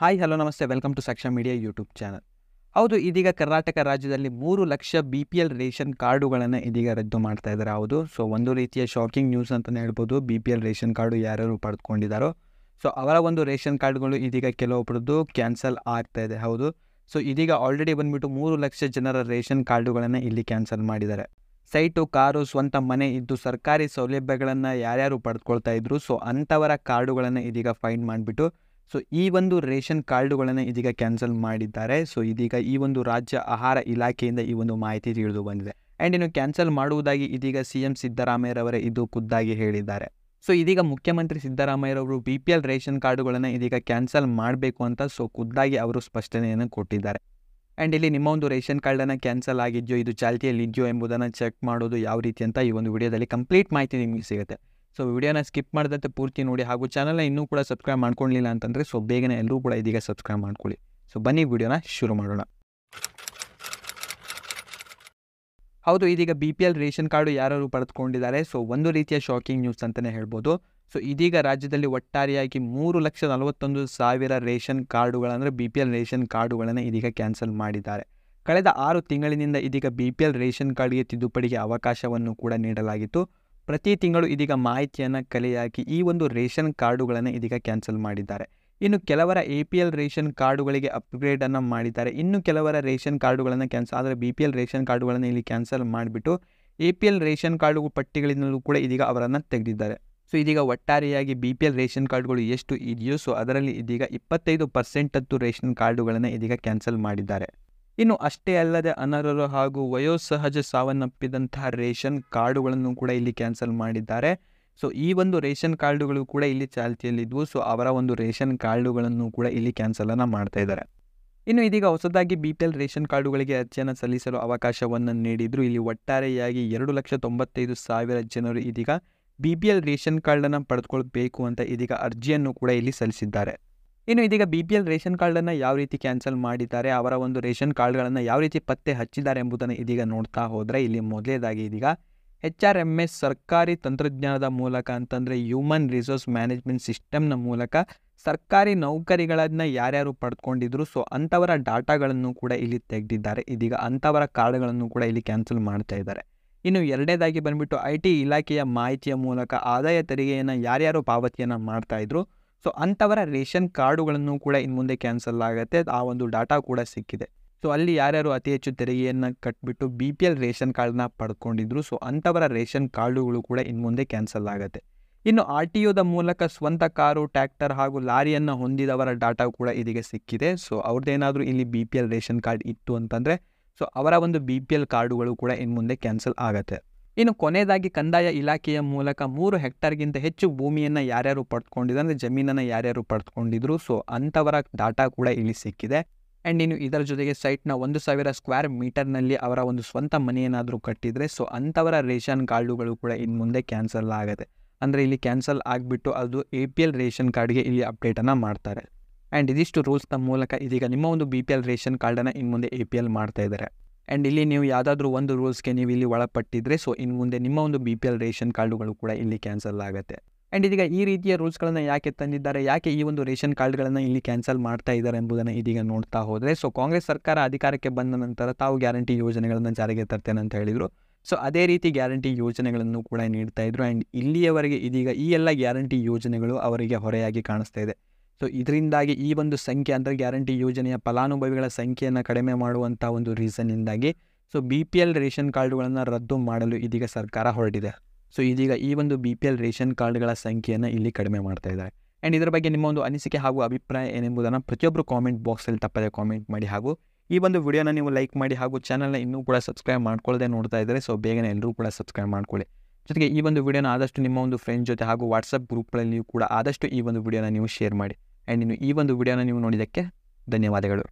hi hello ನಮಸ್ತೆ welcome to Saksha media YouTube channel ಹೌದು ಇದೀಗ ಕರ್ನಾಟಕ ರಾಜ್ಯದಲ್ಲಿ ಮೂರು lakh B P L ration ಕಾರ್ಡುಗಳನ್ನು ಇದೀಗ ರದ್ದು ಮಾಡ್ತಾ ಇದ್ದಾರೆ ಹೌದು ಸೊ ಒಂದು ರೀತಿಯ ಶಾಕಿಂಗ್ ನ್ಯೂಸ್ ಅಂತಲೇ ಹೇಳ್ಬೋದು B P L ration card ಯಾರ್ಯಾರು ಪಡೆದುಕೊಂಡಿದ್ದಾರೋ ಸೊ ಅವರ ಒಂದು ರೇಷನ್ ಕಾರ್ಡ್ಗಳು ಇದೀಗ ಕೆಲವೊಬ್ಬರದ್ದು ಕ್ಯಾನ್ಸಲ್ ಆಗ್ತಾ ಇದೆ ಹೌದು ಸೊ ಇದೀಗ ಆಲ್ರೆಡಿ ಬಂದ್ಬಿಟ್ಟು ಮೂರು ಲಕ್ಷ ಜನರ ರೇಷನ್ ಕಾರ್ಡುಗಳನ್ನು ಇಲ್ಲಿ ಕ್ಯಾನ್ಸಲ್ ಮಾಡಿದ್ದಾರೆ ಸೈಟು ಕಾರು ಸ್ವಂತ ಮನೆ ಇದ್ದು ಸರ್ಕಾರಿ ಸೌಲಭ್ಯಗಳನ್ನು ಯಾರ್ಯಾರು ಪಡೆದುಕೊಳ್ತಾ ಇದ್ರು ಸೊ ಅಂಥವರ ಕಾರ್ಡುಗಳನ್ನು ಇದೀಗ ಫೈನ್ ಮಾಡಿಬಿಟ್ಟು ಸೊ ಈ ಒಂದು ರೇಷನ್ ಕಾರ್ಡುಗಳನ್ನು ಇದೀಗ ಕ್ಯಾನ್ಸಲ್ ಮಾಡಿದ್ದಾರೆ ಸೊ ಇದೀಗ ಈ ಒಂದು ರಾಜ್ಯ ಆಹಾರ ಇಲಾಖೆಯಿಂದ ಈ ಒಂದು ಮಾಹಿತಿ ತಿಳಿದು ಬಂದಿದೆ ಆ್ಯಂಡ್ ಇನ್ನು ಕ್ಯಾನ್ಸಲ್ ಮಾಡುವುದಾಗಿ ಇದೀಗ ಸಿ ಎಂ ಸಿದ್ದರಾಮಯ್ಯರವರೇ ಇದು ಖುದ್ದಾಗಿ ಹೇಳಿದ್ದಾರೆ ಸೊ ಇದೀಗ ಮುಖ್ಯಮಂತ್ರಿ ಸಿದ್ದರಾಮಯ್ಯರವರು ಬಿ ಪಿ ಎಲ್ ರೇಷನ್ ಕಾರ್ಡುಗಳನ್ನು ಇದೀಗ ಕ್ಯಾನ್ಸಲ್ ಮಾಡಬೇಕು ಅಂತ ಸೊ ಖುದ್ದಾಗಿ ಅವರು ಸ್ಪಷ್ಟನೆಯನ್ನು ಕೊಟ್ಟಿದ್ದಾರೆ ಆ್ಯಂಡ್ ಇಲ್ಲಿ ನಿಮ್ಮ ಒಂದು ರೇಷನ್ ಕಾರ್ಡನ್ನು ಕ್ಯಾನ್ಸಲ್ ಆಗಿದೆಯೋ ಇದು ಚಾಲ್ತಿಯಲ್ಲಿದೆಯೋ ಎಂಬುದನ್ನು ಚೆಕ್ ಮಾಡೋದು ಯಾವ ರೀತಿ ಅಂತ ಈ ಒಂದು ವಿಡಿಯೋದಲ್ಲಿ ಕಂಪ್ಲೀಟ್ ಮಾಹಿತಿ ನಿಮಗೆ ಸಿಗುತ್ತೆ ಸೊ ವಿಡಿಯೋನ ಸ್ಕಿಪ್ ಮಾಡಿದಂತೆ ಪೂರ್ತಿ ನೋಡಿ ಹಾಗೂ ಚಾನಲ್ನ ಇನ್ನೂ ಕೂಡ ಸಬ್ಸ್ಕ್ರೈಬ್ ಮಾಡ್ಕೊಳ್ಳಿಲ್ಲ ಅಂತಂದರೆ ಸೊ ಬೇಗನೆ ಎಲ್ಲರೂ ಕೂಡ ಇದೀಗ ಸಬ್ಸ್ಕ್ರೈಬ್ ಮಾಡ್ಕೊಳ್ಳಿ ಸೊ ಬನ್ನಿ ವಿಡಿಯೋನ ಶುರು ಮಾಡೋಣ ಹೌದು ಇದೀಗ B P L ration card ಯಾರು ಪಡೆದುಕೊಂಡಿದ್ದಾರೆ ಸೊ ಒಂದು ರೀತಿಯ ಶಾಕಿಂಗ್ ನ್ಯೂಸ್ ಅಂತಲೇ ಹೇಳ್ಬೋದು ಸೊ ಇದೀಗ ರಾಜ್ಯದಲ್ಲಿ ಒಟ್ಟಾರೆಯಾಗಿ ಮೂರು ಲಕ್ಷ ನಲವತ್ತೊಂದು ಸಾವಿರ ರೇಷನ್ ಕಾರ್ಡುಗಳಂದರೆ ಬಿ ಪಿ ಎಲ್ ರೇಷನ್ ಕಾರ್ಡುಗಳನ್ನು ಇದೀಗ ಕ್ಯಾನ್ಸಲ್ ಮಾಡಿದ್ದಾರೆ ಕಳೆದ ಆರು ತಿಂಗಳಿನಿಂದ ಇದೀಗ ಬಿ ಪಿ ಎಲ್ ರೇಷನ್ ಕಾರ್ಡ್ಗೆ ತಿದ್ದುಪಡಿಗೆ ಅವಕಾಶವನ್ನು ಕೂಡ ನೀಡಲಾಗಿತ್ತು ಪ್ರತಿ ತಿಂಗಳು ಇದೀಗ ಮಾಹಿತಿಯನ್ನು ಕಲೆಯಾಕಿ ಈ ಒಂದು ರೇಷನ್ ಕಾರ್ಡುಗಳನ್ನು ಇದೀಗ ಕ್ಯಾನ್ಸಲ್ ಮಾಡಿದ್ದಾರೆ ಇನ್ನು ಕೆಲವರ ಎ ಪಿ ಎಲ್ ರೇಷನ್ ಕಾರ್ಡುಗಳಿಗೆ ಅಪ್ಗ್ರೇಡನ್ನು ಮಾಡಿದ್ದಾರೆ ಇನ್ನು ಕೆಲವರ ರೇಷನ್ ಕಾರ್ಡುಗಳನ್ನು ಕ್ಯಾನ್ಸಲ್ ಆದರೆ ಬಿ ಪಿ ಎಲ್ ರೇಷನ್ ಕಾರ್ಡುಗಳನ್ನು ಇಲ್ಲಿ ಕ್ಯಾನ್ಸಲ್ ಮಾಡಿಬಿಟ್ಟು A P L ration card ಪಟ್ಟಿಗಳಿಂದಲೂ ಕೂಡ ಇದೀಗ ಅವರನ್ನು ತೆಗೆದಿದ್ದಾರೆ ಸೊ ಇದೀಗ ಒಟ್ಟಾರೆಯಾಗಿ ಬಿ ಪಿ ಎಲ್ ರೇಷನ್ ಕಾರ್ಡುಗಳು ಎಷ್ಟು ಇದೆಯೋ ಸೊ ಅದರಲ್ಲಿ ಇದೀಗ ಇಪ್ಪತ್ತೈದು ಪರ್ಸೆಂಟತ್ತು ರೇಷನ್ ಕಾರ್ಡುಗಳನ್ನು ಇದೀಗ ಕ್ಯಾನ್ಸಲ್ ಮಾಡಿದ್ದಾರೆ ಇನ್ನು ಅಷ್ಟೇ ಅಲ್ಲದೆ ಅನರ್ಹರು ಹಾಗೂ ವಯೋಸಹಜ ಸಾವನ್ನಪ್ಪಿದಂತಹ ರೇಷನ್ ಕಾರ್ಡುಗಳನ್ನು ಕೂಡ ಇಲ್ಲಿ ಕ್ಯಾನ್ಸಲ್ ಮಾಡಿದ್ದಾರೆ ಸೊ ಈ ಒಂದು ರೇಷನ್ ಕಾರ್ಡುಗಳು ಕೂಡ ಇಲ್ಲಿ ಚಾಲ್ತಿಯಲ್ಲಿದ್ವು ಸೊ ಅವರ ಒಂದು ರೇಷನ್ ಕಾರ್ಡುಗಳನ್ನು ಕೂಡ ಇಲ್ಲಿ ಕ್ಯಾನ್ಸಲನ್ನು ಮಾಡ್ತಾ ಇದ್ದಾರೆ ಇನ್ನು ಇದೀಗ ಹೊಸದಾಗಿ ಬಿ ಪಿ ಎಲ್ ರೇಷನ್ ಕಾರ್ಡುಗಳಿಗೆ ಅರ್ಜಿಯನ್ನು ಸಲ್ಲಿಸಲು ಅವಕಾಶವನ್ನು ನೀಡಿದ್ರು ಇಲ್ಲಿ ಒಟ್ಟಾರೆಯಾಗಿ ಎರಡು ಲಕ್ಷ ತೊಂಬತ್ತೈದು ಸಾವಿರ ಜನರು ಇದೀಗ ಬಿ ಪಿ ಎಲ್ ರೇಷನ್ ಕಾರ್ಡನ್ನು ಪಡೆದುಕೊಳ್ಬೇಕು ಅಂತ ಇದೀಗ ಅರ್ಜಿಯನ್ನು ಕೂಡ ಇಲ್ಲಿ ಸಲ್ಲಿಸಿದ್ದಾರೆ ಇನ್ನು ಇದೀಗ ಬಿ ಪಿ ಎಲ್ ರೇಷನ್ ಕಾರ್ಡನ್ನು ಯಾವ ರೀತಿ ಕ್ಯಾನ್ಸಲ್ ಮಾಡಿದ್ದಾರೆ ಅವರ ಒಂದು ರೇಷನ್ ಕಾರ್ಡ್ಗಳನ್ನು ಯಾವ ರೀತಿ ಪತ್ತೆ ಹಚ್ಚಿದ್ದಾರೆ ಎಂಬುದನ್ನು ಇದೀಗ ನೋಡ್ತಾ ಹೋದರೆ ಇಲ್ಲಿ ಮೊದಲೇದಾಗಿ ಇದೀಗ ಎಚ್ ಆರ್ ಎಮ್ ಎಸ್ ಸರ್ಕಾರಿ ತಂತ್ರಜ್ಞಾನದ ಮೂಲಕ ಅಂತಂದರೆ ಹ್ಯೂಮನ್ ರಿಸೋರ್ಸ್ ಮ್ಯಾನೇಜ್ಮೆಂಟ್ ಸಿಸ್ಟಮ್ನ ಮೂಲಕ ಸರ್ಕಾರಿ ನೌಕರಿಗಳನ್ನು ಯಾರ್ಯಾರು ಪಡ್ಕೊಂಡಿದ್ರು ಸೊ ಅಂಥವರ ಡಾಟಾಗಳನ್ನು ಕೂಡ ಇಲ್ಲಿ ತೆಗೆದಿದ್ದಾರೆ ಇದೀಗ ಅಂಥವರ ಕಾರ್ಡ್ಗಳನ್ನು ಕೂಡ ಇಲ್ಲಿ ಕ್ಯಾನ್ಸಲ್ ಮಾಡ್ತಾ ಇದ್ದಾರೆ ಇನ್ನು ಎರಡನೇದಾಗಿ ಬಂದ್ಬಿಟ್ಟು ಐ ಟಿ ಇಲಾಖೆಯ ಮಾಹಿತಿಯ ಮೂಲಕ ಆದಾಯ ತೆರಿಗೆಯನ್ನು ಯಾರ್ಯಾರು ಪಾವತಿಯನ್ನು ಮಾಡ್ತಾಯಿದ್ರು ಸೊ ಅಂಥವರ ರೇಷನ್ ಕಾರ್ಡುಗಳನ್ನು ಕೂಡ ಇನ್ನು ಮುಂದೆ ಕ್ಯಾನ್ಸಲ್ ಆಗುತ್ತೆ ಆ ಒಂದು ಡಾಟಾ ಕೂಡ ಸಿಕ್ಕಿದೆ ಸೊ ಅಲ್ಲಿ ಯಾರ್ಯಾರು ಅತಿ ಹೆಚ್ಚು ತೆರಿಗೆಯನ್ನು ಕಟ್ಬಿಟ್ಟು ಬಿ ಪಿ ಎಲ್ ರೇಷನ್ ಕಾರ್ಡ್ನ ಪಡ್ಕೊಂಡಿದ್ರು ಸೊ ಅಂಥವರ ರೇಷನ್ ಕಾರ್ಡುಗಳು ಕೂಡ ಇನ್ನು ಮುಂದೆ ಕ್ಯಾನ್ಸಲ್ ಆಗುತ್ತೆ ಇನ್ನು ಆರ್ ಟಿ ಒದ ಮೂಲಕ ಸ್ವಂತ ಕಾರು ಟ್ಯಾಕ್ಟರ್ ಹಾಗೂ ಲಾರಿಯನ್ನು ಹೊಂದಿದವರ ಡಾಟಾ ಕೂಡ ಇದೀಗ ಸಿಕ್ಕಿದೆ ಸೊ ಅವ್ರದ್ದೇನಾದರೂ ಇಲ್ಲಿ B P L ration card ಇತ್ತು ಅಂತಂದರೆ ಸೊ ಅವರ ಒಂದು ಬಿ ಪಿ ಎಲ್ ಕಾರ್ಡುಗಳು ಕೂಡ ಇನ್ನು ಮುಂದೆ ಕ್ಯಾನ್ಸಲ್ ಆಗುತ್ತೆ ಇನ್ನು ಕೊನೆಯದಾಗಿ ಕಂದಾಯ ಇಲಾಖೆಯ ಮೂಲಕ ಮೂರು ಹೆಕ್ಟರ್ಗಿಂತ ಹೆಚ್ಚು ಭೂಮಿಯನ್ನು ಯಾರ್ಯಾರು ಪಡ್ಕೊಂಡಿದ್ರು ಅಂದರೆ ಜಮೀನನ್ನು ಯಾರ್ಯಾರು ಪಡ್ಕೊಂಡಿದ್ರು ಸೊ ಅಂಥವರ ಡಾಟಾ ಕೂಡ ಇಲ್ಲಿ ಸಿಕ್ಕಿದೆ ಆ್ಯಂಡ್ ಇನ್ನು ಇದರ ಜೊತೆಗೆ ಸೈಟ್ನ ಒಂದು ಸಾವಿರ ಸ್ಕ್ವೇರ್ ಮೀಟರ್ನಲ್ಲಿ ಅವರ ಒಂದು ಸ್ವಂತ ಮನೆಯನ್ನಾದರೂ ಕಟ್ಟಿದರೆ ಸೊ ಅಂಥವರ ರೇಷನ್ ಕಾರ್ಡುಗಳು ಕೂಡ ಇನ್ನು ಮುಂದೆ ಕ್ಯಾನ್ಸಲ್ ಆಗುತ್ತೆ ಅಂದರೆ ಇಲ್ಲಿ ಕ್ಯಾನ್ಸಲ್ ಆಗಿಬಿಟ್ಟು ಅದು ಎ ಪಿ ಎಲ್ ರೇಷನ್ ಕಾರ್ಡ್ಗೆ ಇಲ್ಲಿ ಅಪ್ಡೇಟನ್ನು ಮಾಡ್ತಾರೆ ಆ್ಯಂಡ್ ಇದಿಷ್ಟು ರೂಲ್ಸ್ನ ಮೂಲಕ ಇದೀಗ ನಿಮ್ಮ ಒಂದು ಬಿ ಪಿ ಎಲ್ ರೇಷನ್ ಕಾರ್ಡನ್ನು ಇನ್ನು ಮುಂದೆ ಎ ಪಿ ಎಲ್ ಮಾಡ್ತಾ ಇದ್ದಾರೆ ಆ್ಯಂಡ್ ಇಲ್ಲಿ ನೀವು ಯಾವುದಾದ್ರೂ ಒಂದು ರೂಲ್ಸ್ಗೆ ನೀವು ಇಲ್ಲಿ ಒಳಪಟ್ಟಿದ್ರೆ ಸೊ ಇನ್ನು ಮುಂದೆ ನಿಮ್ಮ ಒಂದು ಬಿ ಪಿ ಎಲ್ ರೇಷನ್ ಕಾರ್ಡುಗಳು ಕೂಡ ಇಲ್ಲಿ ಕ್ಯಾನ್ಸಲ್ ಆಗುತ್ತೆ ಆ್ಯಂಡ್ ಇದೀಗ ಈ ರೀತಿಯ ರೂಲ್ಸ್ಗಳನ್ನು ಯಾಕೆ ತಂದಿದ್ದಾರೆ ಯಾಕೆ ಈ ಒಂದು ರೇಷನ್ ಕಾರ್ಡ್ಗಳನ್ನು ಇಲ್ಲಿ ಕ್ಯಾನ್ಸಲ್ ಮಾಡ್ತಾ ಇದ್ದಾರೆ ಎಂಬುದನ್ನು ಇದೀಗ ನೋಡ್ತಾ ಹೋದರೆ ಸೊ ಕಾಂಗ್ರೆಸ್ ಸರ್ಕಾರ ಅಧಿಕಾರಕ್ಕೆ ಬಂದ ನಂತರ ತಾವು ಗ್ಯಾರಂಟಿ ಯೋಜನೆಗಳನ್ನು ಜಾರಿಗೆ ತರ್ತೇನೆ ಅಂತ ಹೇಳಿದರು ಸೊ ಅದೇ ರೀತಿ ಗ್ಯಾರಂಟಿ ಯೋಜನೆಗಳನ್ನು ಕೂಡ ನೀಡ್ತಾ ಇದ್ರು ಆ್ಯಂಡ್ ಇಲ್ಲಿಯವರೆಗೆ ಇದೀಗ ಈ ಎಲ್ಲ ಗ್ಯಾರಂಟಿ ಯೋಜನೆಗಳು ಅವರಿಗೆ ಹೊರೆಯಾಗಿ ಕಾಣಿಸ್ತಾ ಇದೆ ಸೊ ಇದರಿಂದಾಗಿ ಈ ಒಂದು ಸಂಖ್ಯೆ ಅಂದರೆ ಗ್ಯಾರಂಟಿ ಯೋಜನೆಯ ಫಲಾನುಭವಿಗಳ ಸಂಖ್ಯೆಯನ್ನು ಕಡಿಮೆ ಮಾಡುವಂಥ ಒಂದು ರೀಸನ್ನಿಂದಾಗಿ so B P L ration ಕಾರ್ಡ್ಗಳನ್ನು ರದ್ದು ಮಾಡಲು ಇದೀಗ ಸರ್ಕಾರ ಹೊರಟಿದೆ ಸೊ ಇದೀಗ ಈ ಒಂದು ಬಿ ಪಿ ಎಲ್ ರೇಷನ್ ಕಾರ್ಡ್ಗಳ ಸಂಖ್ಯೆಯನ್ನು ಇಲ್ಲಿ ಕಡಿಮೆ ಮಾಡ್ತಾ ಇದ್ದಾರೆ ಆ್ಯಂಡ್ ಇದರ ಬಗ್ಗೆ ನಿಮ್ಮ ಒಂದು ಅನಿಸಿಕೆ ಹಾಗೂ ಅಭಿಪ್ರಾಯ ಏನೆಂಬುದನ್ನು ಪ್ರತಿಯೊಬ್ಬರು ಕಾಮೆಂಟ್ ಬಾಕ್ಸಲ್ಲಿ ತಪ್ಪದೆ ಕಾಮೆಂಟ್ ಮಾಡಿ ಹಾಗೂ ಈ ಒಂದು ವಿಡಿಯೋನ ನೀವು ಲೈಕ್ ಮಾಡಿ ಹಾಗೂ ಚಾನಲ್ನ ಇನ್ನೂ ಕೂಡ ಸಬ್ಸ್ಕ್ರೈಬ್ ಮಾಡ್ಕೊಳ್ಳದೆ ನೋಡ್ತಾ ಇದ್ದರೆ ಸೊ ಬೇಗನೆ ಎಲ್ಲರೂ ಕೂಡ ಸಬ್ಸ್ಕ್ರೈಬ್ ಮಾಡ್ಕೊಳ್ಳಿ ಜೊತೆಗೆ ಈ ಒಂದು ವಿಡಿಯೋನ ಆದಷ್ಟು ನಿಮ್ಮ ಒಂದು ಫ್ರೆಂಡ್ ಜೊತೆ ಹಾಗೂ ವಾಟ್ಸಪ್ ಗ್ರೂಪ್ಗಳಲ್ಲಿಯೂ ಕೂಡ ಆದಷ್ಟು ಈ ಒಂದು ವಿಡಿಯೋನ ನೀವು ಶೇರ್ ಮಾಡಿ ಆ್ಯಂಡ್ ಇನ್ನು ಈ ಒಂದು ವಿಡಿಯೋನ ನೀವು ನೋಡಿದ್ದಕ್ಕೆ ಧನ್ಯವಾದಗಳು